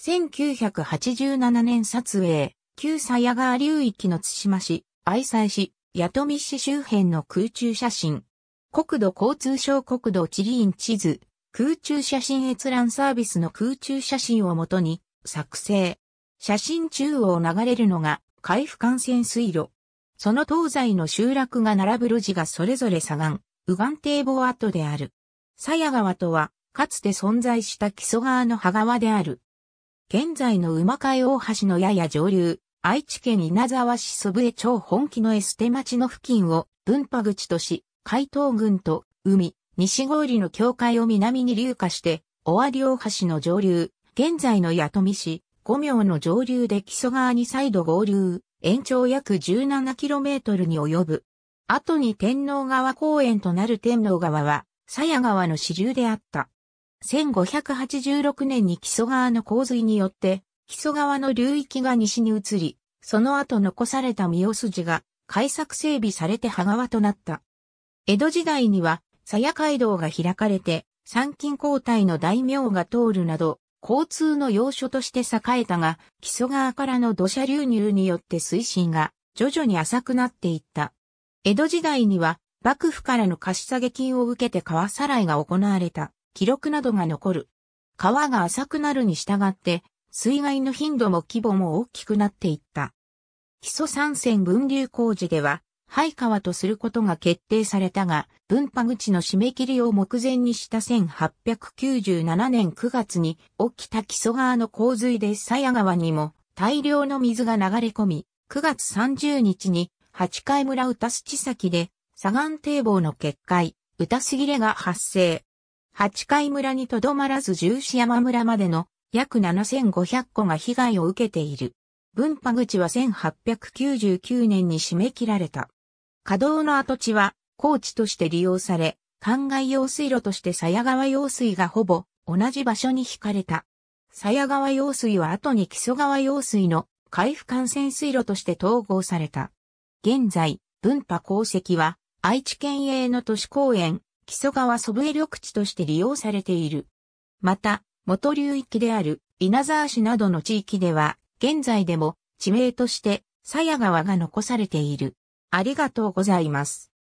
1987年撮影、旧鞘川流域の津島市、愛西市、八富市周辺の空中写真。国土交通省国土地理院地図、空中写真閲覧サービスの空中写真をもとに作成。写真中央を流れるのが海部幹線水路。その東西の集落が並ぶ路地がそれぞれ左岸、右岸堤防跡である。鞘川とは、かつて存在した木曽川の葉川である。現在の馬海大橋のやや上流、愛知県稲沢市祖父江町本気のエステ町の付近を分派口とし、海東郡と海、西郡の境界を南に流下して、尾張大橋の上流、現在の八富市、五名の上流で木曽川に再度合流、延長約 17km に及ぶ。後に天皇川公園となる天皇川は、鞘川の支流であった。1586年に木曽川の洪水によって、木曽川の流域が西に移り、その後残された三尾筋が改作整備されて羽川となった。江戸時代には、鞘街道が開かれて、参勤交代の大名が通るなど、交通の要所として栄えたが、木曽川からの土砂流入によって水深が徐々に浅くなっていった。江戸時代には、幕府からの貸下げ金を受けて川さらいが行われた。記録などが残る。川が浅くなるに従って、水害の頻度も規模も大きくなっていった。基礎山線分流工事では、廃川とすることが決定されたが、分派口の締め切りを目前にした1897年9月に起きた基礎川の洪水で鞘川にも大量の水が流れ込み、9月30日に八海村歌す地先で左岸堤防の決壊、歌す切れが発生。八海村にとどまらず十四山村までの約7500個が被害を受けている。分派口は1899年に締め切られた。稼働の跡地は高地として利用され、灌漑用水路として鞘川用水がほぼ同じ場所に引かれた。鞘川用水は後に木曽川用水の海部幹線水路として統合された。現在、分派功績は愛知県営の都市公園木曽川祖父江緑地として利用されている。また、元流域である稲沢市などの地域では、現在でも地名として、鞘川が残されている。ありがとうございます。